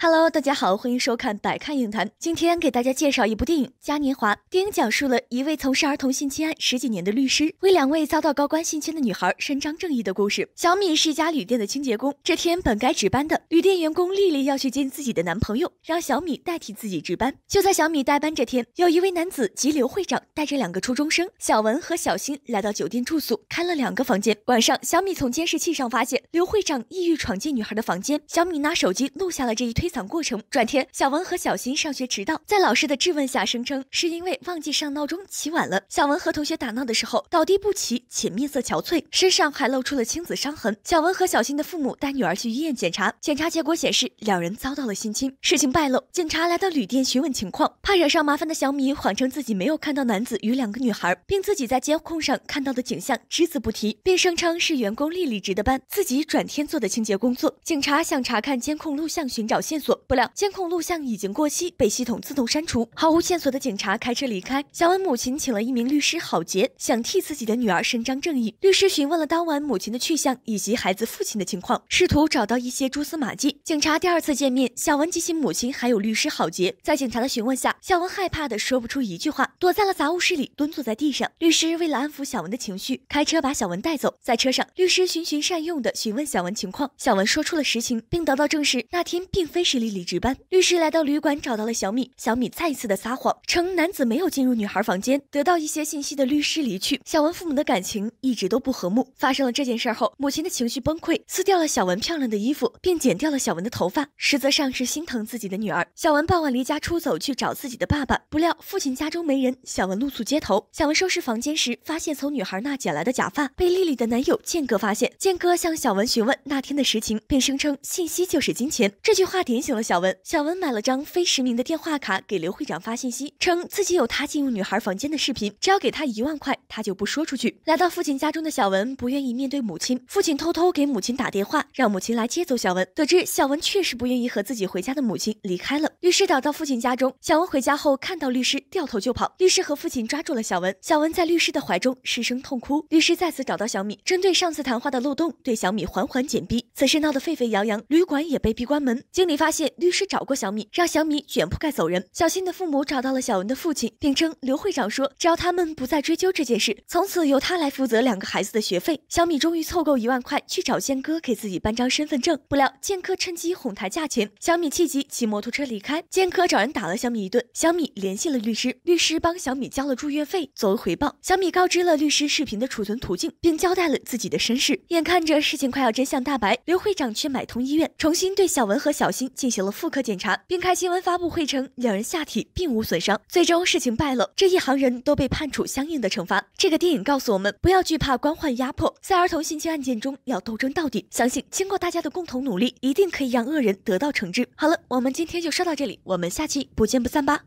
Hello，大家好，欢迎收看百看影坛。今天给大家介绍一部电影《嘉年华》。电影讲述了一位从事儿童性侵案十几年的律师，为两位遭到高官性侵的女孩伸张正义的故事。小米是一家旅店的清洁工，这天本该值班的旅店员工丽丽要去见自己的男朋友，让小米代替自己值班。就在小米代班这天，有一位男子即刘会长带着两个初中生小文和小新来到酒店住宿，开了两个房间。晚上，小米从监视器上发现刘会长意欲闯进女孩的房间，小米拿手机录下了这一推。过程转天，小文和小新上学迟到，在老师的质问下，声称是因为忘记上闹钟起晚了。小文和同学打闹的时候倒地不起，且面色憔悴，身上还露出了青紫伤痕。小文和小新的父母带女儿去医院检查，检查结果显示两人遭到了性侵。事情败露，警察来到旅店询问情况，怕惹上麻烦的小米谎称自己没有看到男子与两个女孩，并自己在监控上看到的景象只字不提，并声称是员工丽丽值的班，自己转天做的清洁工作。警察想查看监控录像寻找线。不料监控录像已经过期，被系统自动删除。毫无线索的警察开车离开。小文母亲请了一名律师郝杰，想替自己的女儿伸张正义。律师询问了当晚母亲的去向以及孩子父亲的情况，试图找到一些蛛丝马迹。警察第二次见面，小文及其母亲还有律师郝杰，在警察的询问下，小文害怕的说不出一句话，躲在了杂物室里，蹲坐在地上。律师为了安抚小文的情绪，开车把小文带走。在车上，律师循循善诱的询问小文情况，小文说出了实情，并得到证实，那天并非。是丽丽值班，律师来到旅馆找到了小米，小米再次的撒谎，称男子没有进入女孩房间。得到一些信息的律师离去。小文父母的感情一直都不和睦，发生了这件事后，母亲的情绪崩溃，撕掉了小文漂亮的衣服，并剪掉了小文的头发，实则上是心疼自己的女儿。小文傍晚离家出走去找自己的爸爸，不料父亲家中没人，小文露宿街头。小文收拾房间时，发现从女孩那捡来的假发被丽丽的男友建哥发现，建哥向小文询问那天的实情，并声称信息就是金钱这句话点。提醒了小文，小文买了张非实名的电话卡给刘会长发信息，称自己有他进入女孩房间的视频，只要给他一万块，他就不说出去。来到父亲家中的小文不愿意面对母亲，父亲偷偷给母亲打电话，让母亲来接走小文。得知小文确实不愿意和自己回家的母亲离开了。律师找到父亲家中，小文回家后看到律师，掉头就跑。律师和父亲抓住了小文，小文在律师的怀中失声痛哭。律师再次找到小米，针对上次谈话的漏洞，对小米缓缓紧逼。此事闹得沸沸扬扬，旅馆也被逼关门。经理发。发现律师找过小米，让小米卷铺盖走人。小新的父母找到了小文的父亲，并称刘会长说，只要他们不再追究这件事，从此由他来负责两个孩子的学费。小米终于凑够一万块去找剑哥给自己办张身份证，不料剑哥趁机哄抬价钱。小米气急骑摩托车离开，剑哥找人打了小米一顿。小米联系了律师，律师帮小米交了住院费作为回报。小米告知了律师视频的储存途径，并交代了自己的身世。眼看着事情快要真相大白，刘会长却买通医院重新对小文和小新。进行了妇科检查，并开新闻发布会称两人下体并无损伤。最终事情败露，这一行人都被判处相应的惩罚。这个电影告诉我们，不要惧怕官宦压迫，在儿童性侵案件中要斗争到底。相信经过大家的共同努力，一定可以让恶人得到惩治。好了，我们今天就说到这里，我们下期不见不散吧。